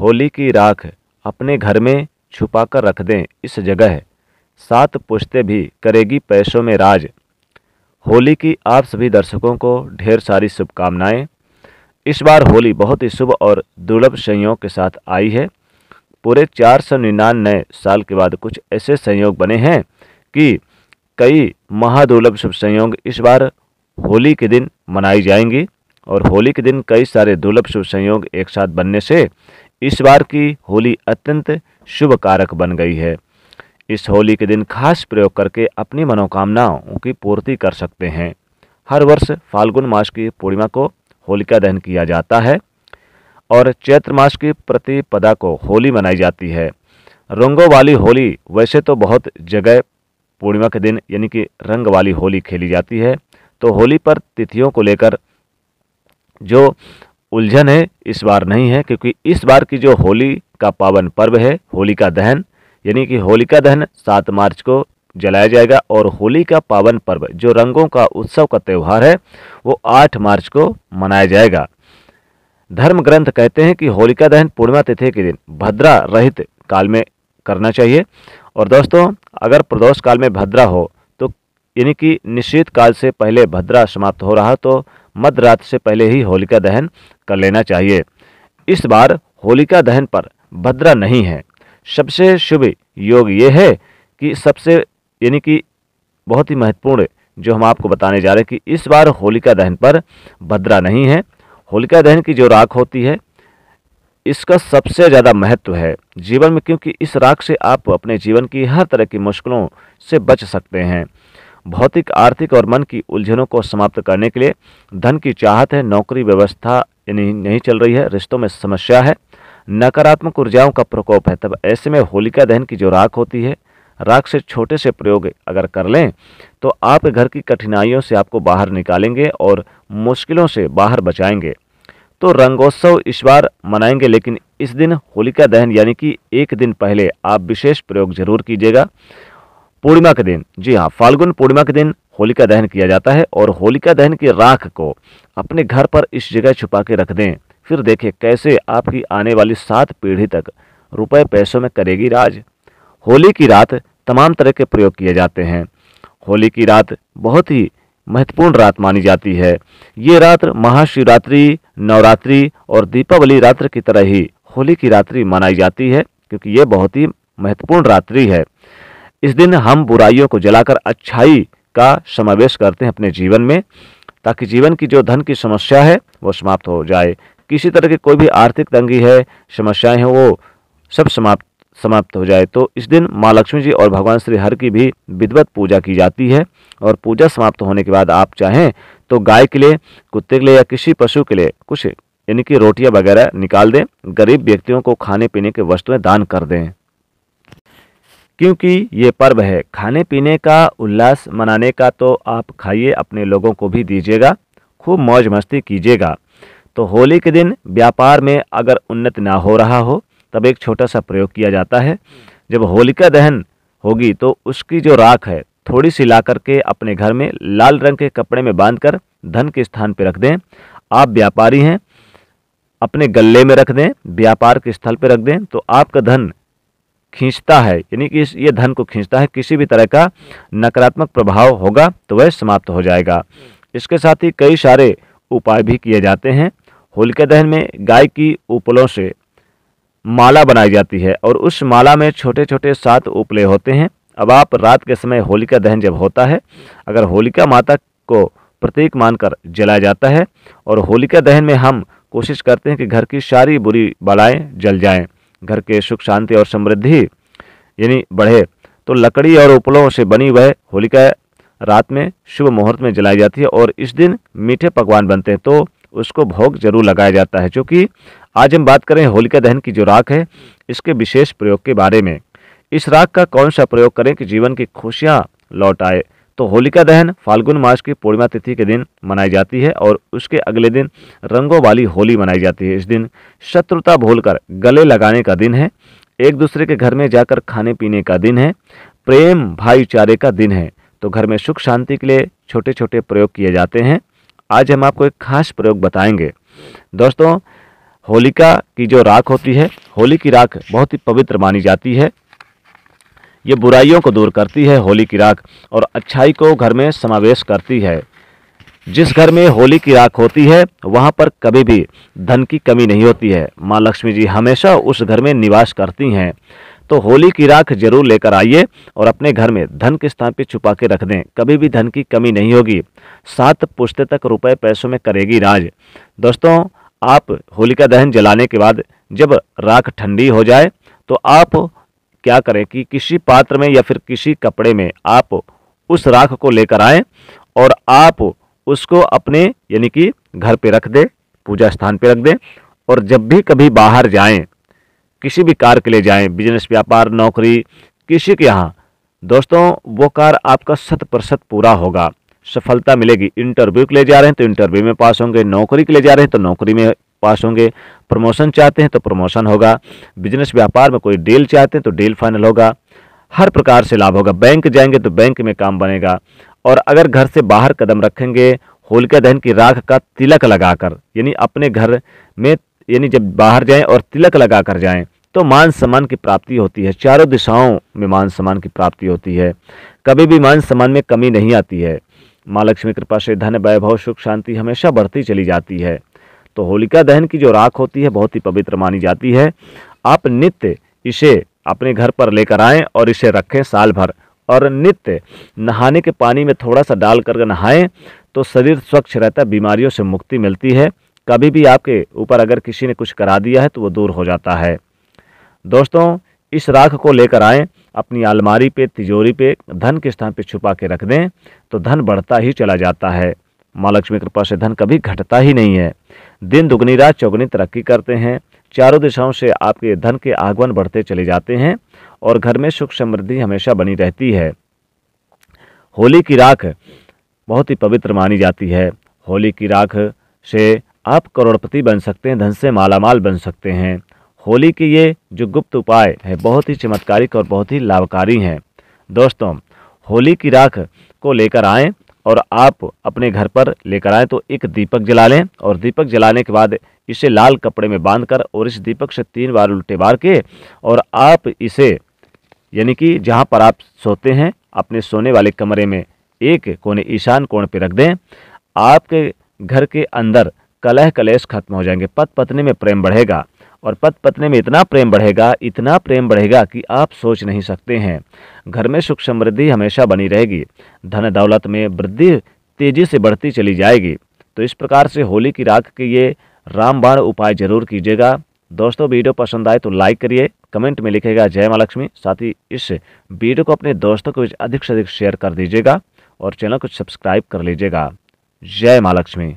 होली की राख अपने घर में छुपा कर रख दें इस जगह सात पुश्ते भी करेगी पैसों में राज होली की आप सभी दर्शकों को ढेर सारी शुभकामनाएं इस बार होली बहुत ही शुभ और दुर्लभ संयोग के साथ आई है पूरे चार सौ निन्यानवे साल के बाद कुछ ऐसे संयोग बने हैं कि कई महादुर्लभ शुभ संयोग इस बार होली के दिन मनाई जाएंगी और होली के दिन कई सारे दुर्लभ शुभ संयोग एक साथ बनने से इस बार की होली अत्यंत शुभ कारक बन गई है इस होली के दिन खास प्रयोग करके अपनी मनोकामनाओं की पूर्ति कर सकते हैं हर वर्ष फाल्गुन मास की पूर्णिमा को होलिका दहन किया जाता है और चैत्र मास की प्रतिपदा को होली मनाई जाती है रंगों वाली होली वैसे तो बहुत जगह पूर्णिमा के दिन यानी कि रंग वाली होली खेली जाती है तो होली पर तिथियों को लेकर जो उलझन है इस बार नहीं है क्योंकि इस बार की जो होली का पावन पर्व है होलिका दहन यानी कि होलिका दहन सात मार्च को जलाया जाएगा और होली का पावन पर्व जो रंगों का उत्सव का त्यौहार है वो आठ मार्च को मनाया जाएगा धर्म ग्रंथ कहते हैं कि होलिका दहन पूर्णिमा तिथि के दिन भद्रा रहित काल में करना चाहिए और दोस्तों अगर प्रदोष काल में भद्रा हो तो यानी कि निश्चित काल से पहले भद्रा समाप्त हो रहा तो मध्य रात से पहले ही होलिका दहन कर लेना चाहिए इस बार होलिका दहन पर भद्रा नहीं है सबसे शुभ योग ये है कि सबसे यानी कि बहुत ही महत्वपूर्ण जो हम आपको बताने जा रहे हैं कि इस बार होलिका दहन पर भद्रा नहीं है होलिका दहन की जो राख होती है इसका सबसे ज़्यादा महत्व है जीवन में क्योंकि इस राख से आप अपने जीवन की हर तरह की मुश्किलों से बच सकते हैं भौतिक आर्थिक और मन की उलझनों को समाप्त करने के लिए धन की चाहत है नौकरी व्यवस्था यानी नहीं चल रही है रिश्तों में समस्या है नकारात्मक ऊर्जाओं का प्रकोप है तब ऐसे में होलिका दहन की जो राख होती है राख से छोटे से प्रयोग अगर कर लें तो आप घर की कठिनाइयों से आपको बाहर निकालेंगे और मुश्किलों से बाहर बचाएंगे तो रंगोत्सव इस बार मनाएंगे लेकिन इस दिन होलिका दहन यानी कि एक दिन पहले आप विशेष प्रयोग जरूर कीजिएगा पूर्णिमा के दिन जी हाँ फाल्गुन पूर्णिमा के दिन होलिका दहन किया जाता है और होलिका दहन की राख को अपने घर पर इस जगह छुपा के रख दें फिर देखें कैसे आपकी आने वाली सात पीढ़ी तक रुपए पैसों में करेगी राज होली की रात तमाम तरह के प्रयोग किए जाते हैं होली की रात बहुत ही महत्वपूर्ण रात मानी जाती है ये रात महाशिवरात्रि नवरात्रि और दीपावली रात्र की तरह ही होली की रात्रि मनाई जाती है क्योंकि ये बहुत ही महत्वपूर्ण रात्रि है इस दिन हम बुराइयों को जलाकर अच्छाई का समावेश करते हैं अपने जीवन में ताकि जीवन की जो धन की समस्या है वो समाप्त हो जाए किसी तरह की कोई भी आर्थिक तंगी है समस्याएं हैं वो सब समाप्त समाप्त हो जाए तो इस दिन माँ लक्ष्मी जी और भगवान श्री हर की भी विधिवत पूजा की जाती है और पूजा समाप्त होने के बाद आप चाहें तो गाय के लिए कुत्ते के लिए या किसी पशु के लिए कुछ यानी कि रोटियां वगैरह निकाल दें गरीब व्यक्तियों को खाने पीने के वस्तुएं दान कर दें क्योंकि ये पर्व है खाने पीने का उल्लास मनाने का तो आप खाइए अपने लोगों को भी दीजिएगा खूब मौज मस्ती कीजिएगा तो होली के दिन व्यापार में अगर उन्नति ना हो रहा हो तब एक छोटा सा प्रयोग किया जाता है जब होलिका दहन होगी तो उसकी जो राख है थोड़ी सी ला करके अपने घर में लाल रंग के कपड़े में कर धन के स्थान पर रख दें आप व्यापारी हैं अपने गले में रख दें व्यापार के स्थल पर रख दें तो आपका धन खींचता है यानी कि इस ये धन को खींचता है किसी भी तरह का नकारात्मक प्रभाव होगा तो वह समाप्त हो जाएगा इसके साथ ही कई सारे उपाय भी किए जाते हैं होलिका दहन में गाय की उपलों से माला बनाई जाती है और उस माला में छोटे छोटे सात उपले होते हैं अब आप रात के समय होलिका दहन जब होता है अगर होलिका माता को प्रतीक मानकर जलाया जाता है और होलिका दहन में हम कोशिश करते हैं कि घर की सारी बुरी बलाएँ जल जाएँ घर के सुख शांति और समृद्धि यानी बढ़े तो लकड़ी और उपलों से बनी वह होलिका रात में शुभ मुहूर्त में जलाई जाती है और इस दिन मीठे पकवान बनते हैं तो उसको भोग जरूर लगाया जाता है चूँकि आज हम बात करें होलिका दहन की जो राख है इसके विशेष प्रयोग के बारे में इस राख का कौन सा प्रयोग करें कि जीवन की खुशियाँ लौट आए तो होलिका दहन फाल्गुन मास की पूर्णिमा तिथि के दिन मनाई जाती है और उसके अगले दिन रंगों वाली होली मनाई जाती है इस दिन शत्रुता भूलकर गले लगाने का दिन है एक दूसरे के घर में जाकर खाने पीने का दिन है प्रेम भाईचारे का दिन है तो घर में सुख शांति के लिए छोटे छोटे प्रयोग किए जाते हैं आज हम आपको एक खास प्रयोग बताएंगे दोस्तों होलिका की जो राख होती है होली की राख बहुत ही पवित्र मानी जाती है ये बुराइयों को दूर करती है होली की राख और अच्छाई को घर में समावेश करती है जिस घर में होली की राख होती है वहाँ पर कभी भी धन की कमी नहीं होती है माँ लक्ष्मी जी हमेशा उस घर में निवास करती हैं तो होली की राख जरूर लेकर आइए और अपने घर में धन के स्थान पर छुपा के रख दें कभी भी धन की कमी नहीं होगी सात पुश्ते तक रुपए पैसों में करेगी राज दोस्तों आप होलिका दहन जलाने के बाद जब राख ठंडी हो जाए तो आप क्या करें कि किसी पात्र में या फिर किसी कपड़े में आप उस राख को लेकर आएँ और आप उसको अपने यानी कि घर पे रख दें पूजा स्थान पे रख दें और जब भी कभी बाहर जाएं किसी भी कार के लिए जाएं बिजनेस व्यापार नौकरी किसी के यहाँ दोस्तों वो कार आपका शत प्रतिशत पूरा होगा सफलता मिलेगी इंटरव्यू के लिए जा रहे हैं तो इंटरव्यू में पास होंगे नौकरी के लिए जा रहे हैं तो नौकरी में पास होंगे प्रमोशन चाहते हैं तो प्रमोशन होगा बिजनेस व्यापार में कोई डील चाहते हैं तो डील फाइनल होगा हर प्रकार से लाभ होगा बैंक जाएंगे तो बैंक में काम बनेगा और अगर घर से बाहर कदम रखेंगे होलिका दहन की राख का तिलक लगाकर यानी अपने घर में यानी जब बाहर जाएं और तिलक लगा कर जाएं तो मान सम्मान की प्राप्ति होती है चारों दिशाओं में मान सम्मान की प्राप्ति होती है कभी भी मान सम्मान में कमी नहीं आती है माँ लक्ष्मी कृपा से धन वैभव सुख शांति हमेशा बढ़ती चली जाती है तो होलिका दहन की जो राख होती है बहुत ही पवित्र मानी जाती है आप नित्य इसे अपने घर पर लेकर आएँ और इसे रखें साल भर और नित्य नहाने के पानी में थोड़ा सा डाल कर नहाएं तो शरीर स्वच्छ रहता है बीमारियों से मुक्ति मिलती है कभी भी आपके ऊपर अगर किसी ने कुछ करा दिया है तो वो दूर हो जाता है दोस्तों इस राख को लेकर आएं अपनी अलमारी पे तिजोरी पे धन के स्थान पे छुपा के रख दें तो धन बढ़ता ही चला जाता है माँ लक्ष्मी कृपा से धन कभी घटता ही नहीं है दिन दुगनी रात चौगुनी तरक्की करते हैं चारों दिशाओं से आपके धन के आगमन बढ़ते चले जाते हैं और घर में सुख समृद्धि हमेशा बनी रहती है होली की राख बहुत ही पवित्र मानी जाती है होली की राख से आप करोड़पति बन सकते हैं धन से मालामाल बन सकते हैं होली के ये जो गुप्त उपाय है बहुत ही चमत्कारिक और बहुत ही लाभकारी हैं दोस्तों होली की राख को लेकर आएँ और आप अपने घर पर लेकर आएँ तो एक दीपक जला लें और दीपक जलाने के बाद इसे लाल कपड़े में बांध कर और इस दीपक से तीन बार उल्टे बार के और आप इसे यानी कि जहाँ पर आप सोते हैं अपने सोने वाले कमरे में एक कोने ईशान कोण पर रख दें आपके घर के अंदर कलह कलेश खत्म हो जाएंगे पत पत्नी में प्रेम बढ़ेगा और पत पत्नी में इतना प्रेम बढ़ेगा इतना प्रेम बढ़ेगा कि आप सोच नहीं सकते हैं घर में सुख समृद्धि हमेशा बनी रहेगी धन दौलत में वृद्धि तेज़ी से बढ़ती चली जाएगी तो इस प्रकार से होली की राख के ये रामबाण उपाय जरूर कीजिएगा दोस्तों वीडियो पसंद आए तो लाइक करिए कमेंट में लिखेगा जय माँ लक्ष्मी साथ ही इस वीडियो को अपने दोस्तों को अधिक से अधिक शेयर कर दीजिएगा और चैनल को सब्सक्राइब कर लीजिएगा जय माँ लक्ष्मी